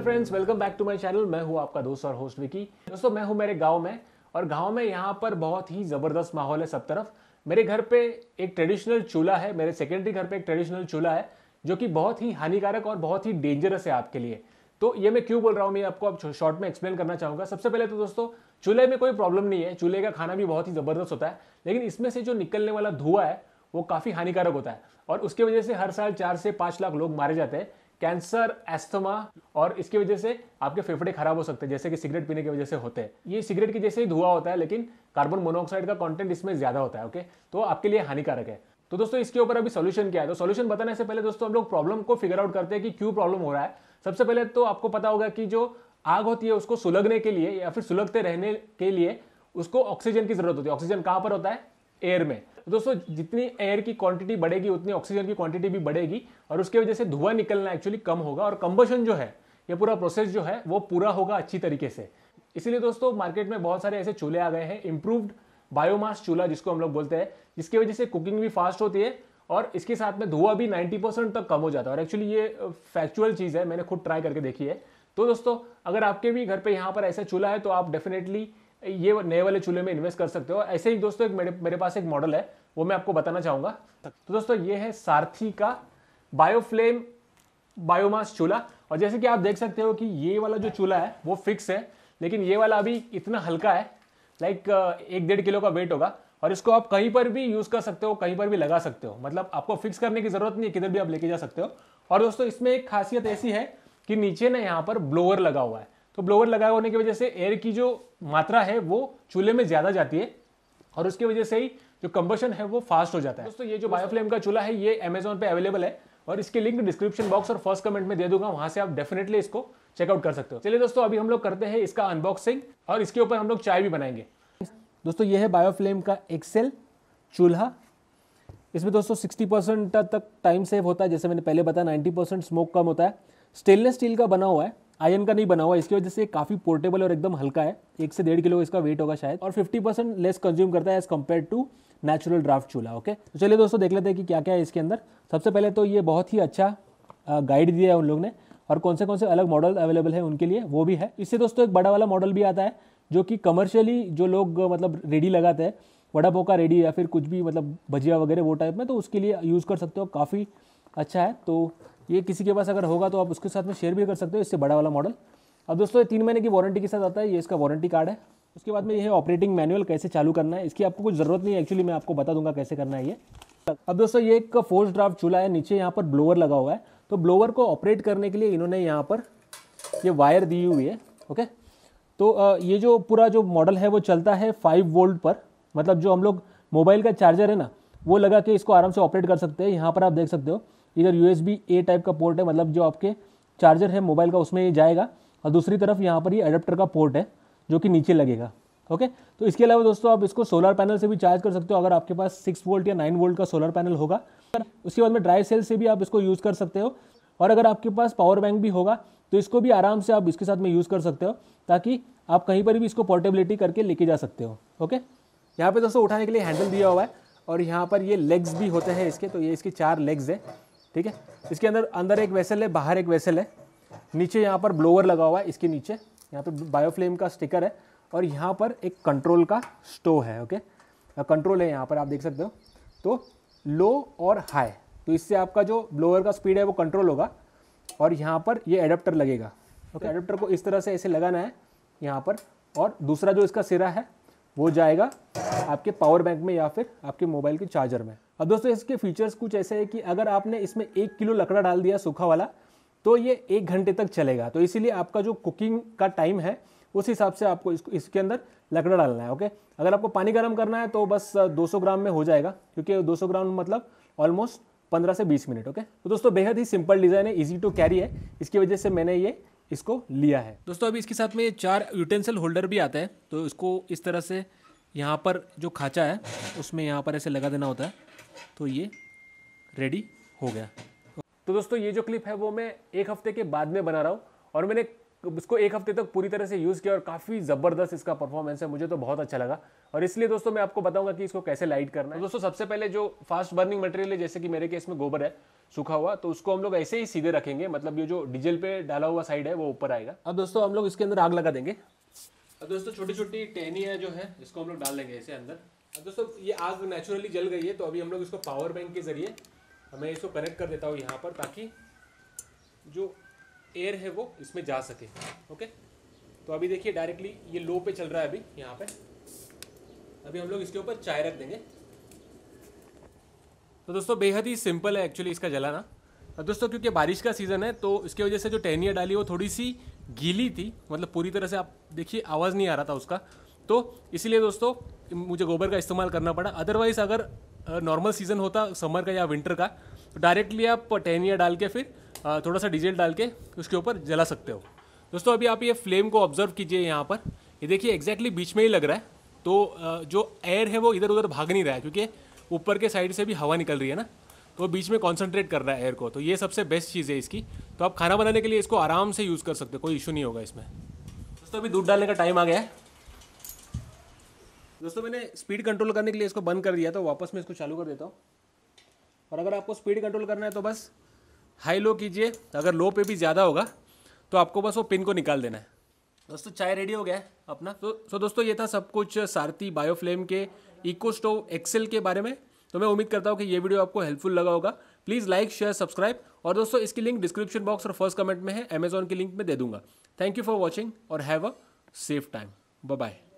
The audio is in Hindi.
hello friends welcome back to my channel मैं हूं आपका दोस्त और होस्ट विकी दोस्तों मैं हूं मेरे गांव में और गांव में यहां पर बहुत ही ज़बरदस्त माहौल है सब तरफ मेरे घर पे एक ट्रेडिशनल चूल्हा है मेरे सेकेंडरी घर पे एक ट्रेडिशनल चूल्हा है जो कि बहुत ही हानिकारक और बहुत ही डेंजरस है आपके लिए तो ये मैं क्यों बोल रहा हूँ मैं आपको अब शॉर्ट में एक्सप्लेन करना चाहूँगा सबसे पहले तो दोस्तों चूल्हे में कोई प्रॉब्लम नहीं है चूल्हे का खाना भी बहुत ही ज़बरदस्त होता है लेकिन इसमें से जो निकलने वाला धुआं है वो काफ़ी हानिकारक होता है और उसकी वजह से हर साल चार से पाँच लाख लोग मारे जाते हैं कैंसर एस्थमा और इसकी वजह से आपके फेफड़े खराब हो सकते हैं जैसे कि सिगरेट पीने की वजह से होते हैं ये सिगरेट की जैसे ही धुआं होता है लेकिन कार्बन मोनोऑक्साइड का कंटेंट इसमें ज्यादा होता है ओके तो आपके लिए हानिकारक है तो दोस्तों इसके ऊपर अभी सोल्यूशन क्या है तो सोल्यूशन बताने से पहले दोस्तों हम लोग प्रॉब्लम को फिगर आउट करते हैं कि क्यों प्रॉब्लम हो रहा है सबसे पहले तो आपको पता होगा कि जो आग होती है उसको सुलगने के लिए या फिर सुलगते रहने के लिए उसको ऑक्सीजन की जरूरत होती है ऑक्सीजन कहाँ पर होता है एयर में तो दोस्तों जितनी एयर की क्वांटिटी बढ़ेगी उतनी ऑक्सीजन की क्वांटिटी भी बढ़ेगी और उसकी वजह से धुआं निकलना एक्चुअली कम होगा और कंबशन जो है ये पूरा प्रोसेस जो है वो पूरा होगा अच्छी तरीके से इसीलिए दोस्तों मार्केट में बहुत सारे ऐसे चूल्हे आ गए हैं इंप्रूव्ड बायोमास चूल्हा जिसको हम लोग बोलते हैं जिसकी वजह से कुकिंग भी फास्ट होती है और इसके साथ में धुआं भी 90 परसेंट तक कम हो जाता है और एक्चुअली ये फैक्चुअल चीज़ है मैंने खुद ट्राई करके देखी है तो दोस्तों अगर आपके भी घर पे यहाँ पर ऐसा चूल्हा है तो आप डेफिनेटली ये नए वाले चूल्हे में इन्वेस्ट कर सकते हो ऐसे ही दोस्तों एक मेरे मेरे पास एक मॉडल है वो मैं आपको बताना चाहूंगा तो दोस्तों ये है सारथी का बायोफ्लेम बायोमास चूल्हा और जैसे कि आप देख सकते हो कि ये वाला जो चूल्हा है वो फिक्स है लेकिन ये वाला अभी इतना हल्का है लाइक एक डेढ़ किलो का वेट होगा और इसको आप कहीं पर भी यूज़ कर सकते हो कहीं पर भी लगा सकते हो मतलब आपको फिक्स करने की ज़रूरत नहीं है किधर भी आप लेके जा सकते हो और दोस्तों इसमें एक खासियत ऐसी है कि नीचे ना यहाँ पर ब्लोअर लगा हुआ है तो ब्लोवर लगाए होने की वजह से एयर की जो मात्रा है वो चूल्हे में ज़्यादा जाती है और उसकी वजह से ही जो कंबशन है वो फास्ट हो जाता है दोस्तों ये जो बायोफ्लेम तो का चूल्हा है ये अमेजोन पे अवेलेबल है और इसके लिंक डिस्क्रिप्शन बॉक्स और फर्स्ट कमेंट में दे दूंगा वहां से आप डेफिनेटली इसको चेकआउट कर सकते हो चलिए दोस्तों अभी हम लोग करते हैं इसका अनबॉक्सिंग और इसके ऊपर हम लोग चाय भी बनाएंगे दोस्तों ये है बायोफ्लेम का एक्सेल चूल्हा इसमें दोस्तों सिक्सटी परसेंट तक टाइम सेव होता है जैसे मैंने पहले बताया नाइनटी परसेंट स्मोक कम होता है स्टेनलेस स्टील का बना हुआ है आयन का नहीं बना हुआ इसकी वजह से काफ़ी पोर्टेबल और एकदम हल्का है एक से डेढ़ किलो इसका वेट होगा शायद और फिफ्टी परसेंट लेस कंज्यूम करता है as compare to natural draft चूल्हा ओके तो चलिए दोस्तों देख लेते हैं कि क्या क्या है इसके अंदर सबसे पहले तो ये बहुत ही अच्छा गाइड दिया है उन लोग ने और कौन से कौन से अलग मॉडल अवेलेबल है उनके लिए वो भी है इससे दोस्तों एक बड़ा वाला मॉडल भी आता है जो कि कमर्शियली जो लोग मतलब रेडी लगाते हैं वड़ा पोका रेडी या फिर कुछ भी मतलब भजिया वगैरह वो टाइप में तो उसके लिए यूज़ कर सकते हो काफ़ी अच्छा है तो ये किसी के पास अगर होगा तो आप उसके साथ में शेयर भी कर सकते हो इससे बड़ा वाला मॉडल अब दोस्तों ये तीन महीने की वारंटी के साथ आता है ये इसका वारंटी कार्ड है उसके बाद में ये है ऑपरेटिंग मैनुअल कैसे चालू करना है इसकी आपको कुछ ज़रूरत नहीं है एक्चुअली मैं आपको बता दूंगा कैसे करना है ये अब दोस्तों ये एक फोर्स ड्राफ्ट चूल्हा है नीचे यहाँ पर ब्लोअर लगा हुआ है तो ब्लोअर को ऑपरेट करने के लिए इन्होंने यहाँ पर ये वायर दी हुई है ओके तो ये जो पूरा जो मॉडल है वो चलता है फाइव वोल्ट पर मतलब जो हम लोग मोबाइल का चार्जर है ना वो लगा के इसको आराम से ऑपरेट कर सकते हैं यहाँ पर आप देख सकते हो इधर यू ए टाइप का पोर्ट है मतलब जो आपके चार्जर है मोबाइल का उसमें ये जाएगा और दूसरी तरफ यहाँ पर ये अडेप्टर का पोर्ट है जो कि नीचे लगेगा ओके तो इसके अलावा दोस्तों आप इसको सोलर पैनल से भी चार्ज कर सकते हो अगर आपके पास सिक्स वोल्ट या नाइन वोल्ट का सोलर पैनल होगा उसके बाद में ड्राई सेल से भी आप इसको यूज़ कर सकते हो और अगर आपके पास पावर बैंक भी होगा तो इसको भी आराम से आप इसके साथ में यूज़ कर सकते हो ताकि आप कहीं पर भी इसको पोर्टेबिलिटी करके लेके जा सकते हो ओके यहाँ पे दोस्तों उठाने के लिए हैंडल दिया हुआ है और यहाँ पर ये लेग्स भी होते हैं इसके तो ये इसके चार लेग्स है ठीक है इसके अंदर अंदर एक वेसल है बाहर एक वेसल है नीचे यहाँ पर ब्लोअर लगा हुआ है इसके नीचे यहाँ पर बायोफ्लेम का स्टिकर है और यहाँ पर एक कंट्रोल का स्टोव है ओके कंट्रोल है यहाँ पर आप देख सकते हो तो लो और हाई तो इससे आपका जो ब्लोअर का स्पीड है वो कंट्रोल होगा और यहाँ पर ये एडाप्टर लगेगा ओके एडेप्टर को इस तरह से ऐसे लगाना है यहाँ पर और दूसरा जो इसका सिरा है वो जाएगा आपके पावर बैंक में या फिर आपके मोबाइल के चार्जर में अब दोस्तों इसके फीचर्स कुछ ऐसे है कि अगर आपने इसमें एक किलो लकड़ा डाल दिया सूखा वाला तो ये एक घंटे तक चलेगा तो इसीलिए आपका जो कुकिंग का टाइम है उस हिसाब से आपको इसको इसके अंदर लकड़ा डालना है ओके अगर आपको पानी गर्म करना है तो बस 200 ग्राम में हो जाएगा क्योंकि 200 ग्राम मतलब ऑलमोस्ट 15 से 20 मिनट ओके तो दोस्तों बेहद ही सिंपल डिज़ाइन है इजी टू कैरी है इसकी वजह से मैंने ये इसको लिया है दोस्तों अभी इसके साथ में ये चार यूटेंसिल होल्डर भी आता है तो इसको इस तरह से यहाँ पर जो खाँचा है उसमें यहाँ पर ऐसे लगा देना होता है तो ये रेडी हो गया तो दोस्तों ये जो क्लिप है वो मैं एक हफ्ते के बाद में बना रहा हूँ और मैंने उसको एक हफ्ते तक पूरी तरह से यूज़ किया और काफ़ी ज़बरदस्त इसका परफॉर्मेंस है मुझे तो बहुत अच्छा लगा और इसलिए दोस्तों मैं आपको बताऊंगा कि इसको कैसे लाइट करना है तो दोस्तों सबसे पहले जो फास्ट बर्निंग मटेरियल है जैसे कि मेरे केस में गोबर है सूखा हुआ तो उसको हम लोग ऐसे ही सीधे रखेंगे मतलब ये जो डीजल पे डाला हुआ साइड है वो ऊपर आएगा अब दोस्तों हम लोग इसके अंदर आग लगा देंगे अब दोस्तों छोटी छोटी टहनियाँ जो है इसको हम लोग डाल देंगे ऐसे अंदर अब दोस्तों ये आग नेचुरली जल गई है तो अभी हम लोग इसको पावर बैंक के ज़रिए हमें इसको कनेक्ट कर देता हूँ यहाँ पर ताकि जो एयर है वो इसमें जा सके ओके तो अभी देखिए डायरेक्टली ये लो पे चल रहा है अभी यहाँ पे अभी हम लोग इसके ऊपर चाय रख देंगे तो दोस्तों बेहद ही सिंपल है एक्चुअली इसका जलाना अब दोस्तों क्योंकि बारिश का सीज़न है तो इसकी वजह से जो टहनिया डाली वो थोड़ी सी गीली थी मतलब पूरी तरह से आप देखिए आवाज़ नहीं आ रहा था उसका तो इसीलिए दोस्तों मुझे गोबर का इस्तेमाल करना पड़ा अदरवाइज़ अगर नॉर्मल सीज़न होता समर का या विंटर का तो डायरेक्टली आप टहनिया डाल के फिर थोड़ा सा डीजल डाल के उसके ऊपर जला सकते हो दोस्तों अभी आप ये फ्लेम को ऑब्जर्व कीजिए यहाँ पर ये देखिए एग्जैक्टली बीच में ही लग रहा है तो जो एयर है वो इधर उधर भाग नहीं रहा है क्योंकि ऊपर के साइड से भी हवा निकल रही है ना तो बीच में कॉन्सनट्रेट कर रहा है एयर को तो ये सबसे बेस्ट चीज़ है इसकी तो आप खाना बनाने के लिए इसको आराम से यूज़ कर सकते हो कोई इशू नहीं होगा इसमें दोस्तों अभी दूध डालने का टाइम आ गया है दोस्तों मैंने स्पीड कंट्रोल करने के लिए इसको बंद कर दिया तो वापस मैं इसको चालू कर देता हूँ और अगर आपको स्पीड कंट्रोल करना है तो बस हाई लो कीजिए अगर लो पे भी ज़्यादा होगा तो आपको बस वो पिन को निकाल देना है दोस्तों चाय रेडी हो गया है अपना तो सो दोस्तों ये था सब कुछ सारथी बायोफ्लेम के इको स्टोव एक्सेल के बारे में तो मैं उम्मीद करता हूँ कि ये वीडियो आपको हेल्पफुल लगा होगा प्लीज़ लाइक शेयर सब्सक्राइब और दोस्तों इसकी लिंक डिस्क्रिप्शन बॉक्स और फर्स्ट कमेंट में है अमेजॉन की लिंक में दे दूंगा थैंक यू फॉर वॉचिंग और have a safe time bye